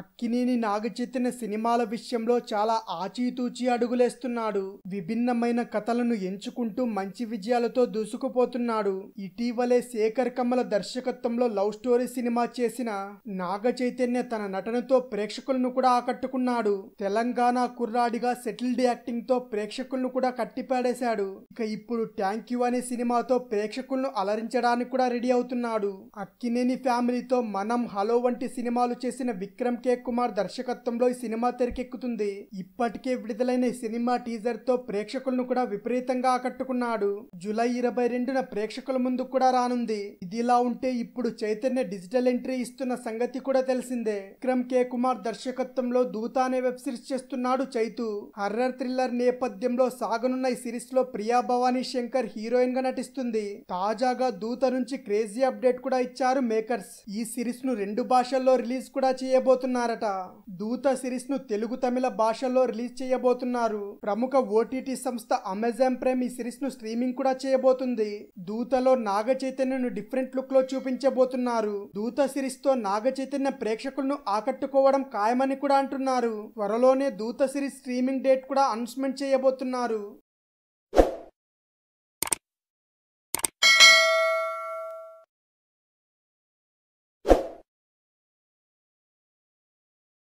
అక్కినేని నాగచైతన్య సినిమాల విషయంలో చాలా ఆచితూచి అడుగులేస్తున్నాడు విభిన్నమైన కథలను ఎంచుకుంటూ మంచి విజయాలతో దూసుకుపోతున్నాడు ఇటీవలే శేఖర్ కమల దర్శకత్వంలో లవ్ స్టోరీ సినిమా చేసిన నాగ తన నటనతో ప్రేక్షకులను కూడా ఆకట్టుకున్నాడు తెలంగాణ కుర్రాడిగా సెటిల్డ్ యాక్టింగ్ తో ప్రేక్షకులను కూడా కట్టిపాడేశాడు ఇక ఇప్పుడు ట్యాంక్ యూ అనే సినిమాతో ప్రేక్షకులను అలరించడానికి కూడా రెడీ అవుతున్నాడు అక్కినేని ఫ్యామిలీతో మనం హలో వంటి సినిమాలు చేసిన విక్రమ్ కే కుమార్ దర్శకత్వంలో ఈ సినిమా తెరకెక్కుతుంది ఇప్పటికే విడుదలైన ఈ సినిమా టీజర్ తో ప్రేక్షకులను కూడా విపరీతంగా ఆకట్టుకున్నాడు జూలై ఇరవై రెండున ప్రేక్షకుల ముందు కూడా రానుంది ఇదిలా ఉంటే ఇప్పుడు చైతన్య డిజిటల్ ఎంట్రీ ఇస్తున్న సంగతి కూడా తెలిసిందే విక్రమ్ కే కుమార్ దర్శకత్వంలో దూత అనే వెబ్ సిరీస్ చేస్తున్నాడు చైతు హర్రర్ థ్రిల్లర్ నేపథ్యంలో సాగనున్న ఈ సిరీస్ లో ప్రియా భవానీ శంకర్ హీరోయిన్ గా నటిస్తుంది తాజాగా దూత నుంచి క్రేజీ అప్డేట్ కూడా ఇచ్చారు మేకర్స్ ఈ సిరీస్ ను రెండు భాషల్లో రిలీజ్ కూడా చేయబోతున్నారు చేస్తున్నారట దూత సిరీస్ను తెలుగు తమిళ భాషల్లో రిలీజ్ చేయబోతున్నారు ప్రముఖ ఓటీటీ సంస్థ అమెజాన్ ప్రైమ్ ఈ సిరీస్ను స్ట్రీమింగ్ కూడా చేయబోతుంది దూతలో నాగ చైతన్యను డిఫరెంట్ లుక్లో చూపించబోతున్నారు దూత సిరీస్తో నాగ చైతన్య ప్రేక్షకులను ఆకట్టుకోవడం ఖాయమని కూడా అంటున్నారు త్వరలోనే దూత సిరీస్ స్ట్రీమింగ్ డేట్ కూడా అనౌన్స్మెంట్ చేయబోతున్నారు